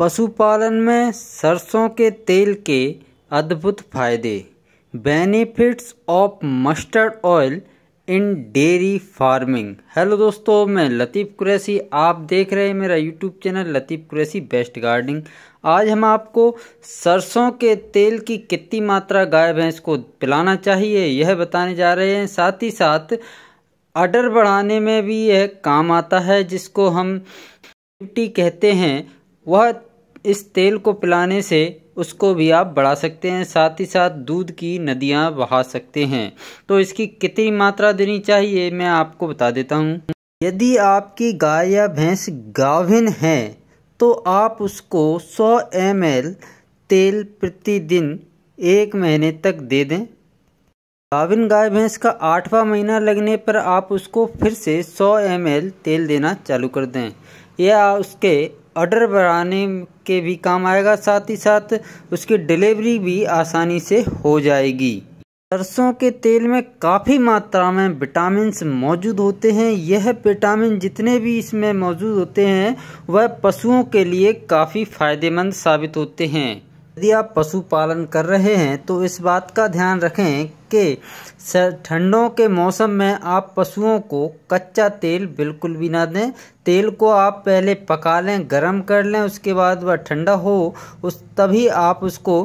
पशुपालन में सरसों के तेल के अद्भुत फायदे benefits of mustard oil in dairy farming hello दोस्तों मैं लतीफ़ कुरैसी आप देख रहे हैं मेरा YouTube channel Latif Qureshi best gardening आज हम आपको सरसों के तेल की कितनी मात्रा गाय भैंस को पिलाना चाहिए यह बताने जा रहे हैं साथ ही साथ अडर बढ़ाने में भी यह काम आता है जिसको हम कहते हैं वह इस तेल को पिलाने से उसको भी आप बढ़ा सकते हैं साथ ही साथ दूध की नदियाँ बहा सकते हैं तो इसकी कितनी मात्रा देनी चाहिए मैं आपको बता देता हूँ यदि आपकी गाय या भैंस गाभिन है तो आप उसको 100 एम तेल प्रतिदिन एक महीने तक दे दें गाभिन गाय भैंस का आठवां महीना लगने पर आप उसको फिर से 100 एम तेल देना चालू कर दें यह उसके ऑर्डर बढ़ाने के भी काम आएगा साथ ही साथ उसकी डिलीवरी भी आसानी से हो जाएगी सरसों के तेल में काफ़ी मात्रा में विटामिन मौजूद होते हैं यह विटामिन जितने भी इसमें मौजूद होते हैं वह पशुओं के लिए काफ़ी फायदेमंद साबित होते हैं यदि आप पशुपालन कर रहे हैं तो इस बात का ध्यान रखें कि ठंडों के मौसम में आप पशुओं को कच्चा तेल बिल्कुल भी ना दें तेल को आप पहले पका लें गर्म कर लें उसके बाद वह ठंडा हो उस तभी आप उसको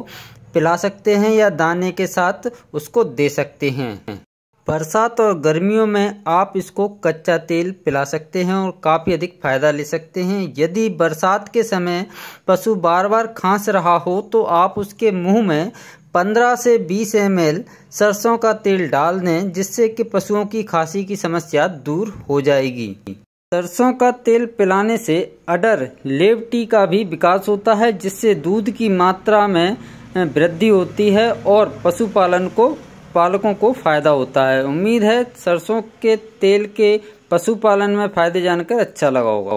पिला सकते हैं या दाने के साथ उसको दे सकते हैं बरसात और गर्मियों में आप इसको कच्चा तेल पिला सकते हैं और काफ़ी अधिक फ़ायदा ले सकते हैं यदि बरसात के समय पशु बार बार खांस रहा हो तो आप उसके मुंह में 15 से 20 एम सरसों का तेल डाल दें जिससे कि पशुओं की खांसी की समस्या दूर हो जाएगी सरसों का तेल पिलाने से अडर लेव टी का भी विकास होता है जिससे दूध की मात्रा में वृद्धि होती है और पशुपालन को पालकों को फ़ायदा होता है उम्मीद है सरसों के तेल के पशुपालन में फ़ायदे जानकर अच्छा लगा होगा